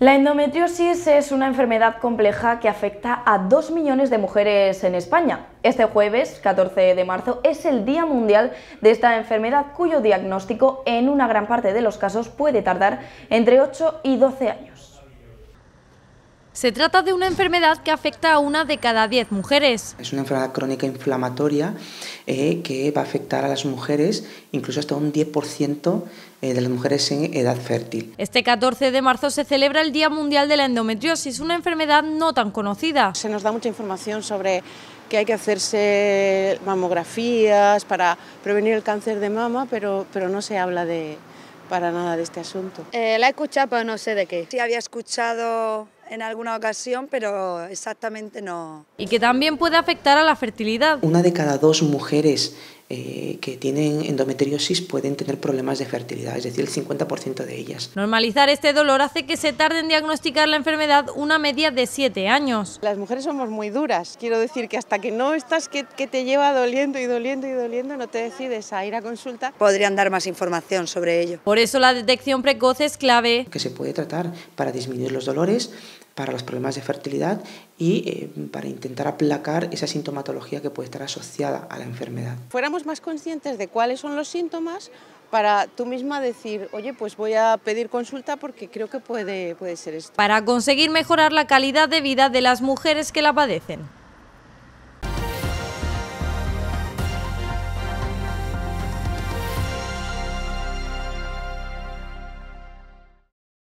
La endometriosis es una enfermedad compleja que afecta a 2 millones de mujeres en España. Este jueves, 14 de marzo, es el Día Mundial de esta enfermedad cuyo diagnóstico en una gran parte de los casos puede tardar entre 8 y 12 años. Se trata de una enfermedad que afecta a una de cada 10 mujeres. Es una enfermedad crónica inflamatoria eh, que va a afectar a las mujeres, incluso hasta un 10% eh, de las mujeres en edad fértil. Este 14 de marzo se celebra el Día Mundial de la Endometriosis, una enfermedad no tan conocida. Se nos da mucha información sobre que hay que hacerse mamografías para prevenir el cáncer de mama, pero, pero no se habla de, para nada de este asunto. Eh, la he escuchado, pero no sé de qué. Sí, había escuchado en alguna ocasión, pero exactamente no. Y que también puede afectar a la fertilidad. Una de cada dos mujeres eh, que tienen endometriosis pueden tener problemas de fertilidad, es decir, el 50% de ellas. Normalizar este dolor hace que se tarde en diagnosticar la enfermedad una media de 7 años. Las mujeres somos muy duras, quiero decir que hasta que no estás que, que, te lleva doliendo y doliendo y doliendo no te decides a ir a consulta. Podrían dar más información sobre ello. Por eso la detección precoz es clave. Que se puede tratar para disminuir los dolores, para los problemas de fertilidad y eh, para intentar aplacar esa sintomatología que puede estar asociada a la enfermedad. Fuéramos más conscientes de cuáles son los síntomas para tú misma decir, oye, pues voy a pedir consulta porque creo que puede, puede ser esto. Para conseguir mejorar la calidad de vida de las mujeres que la padecen.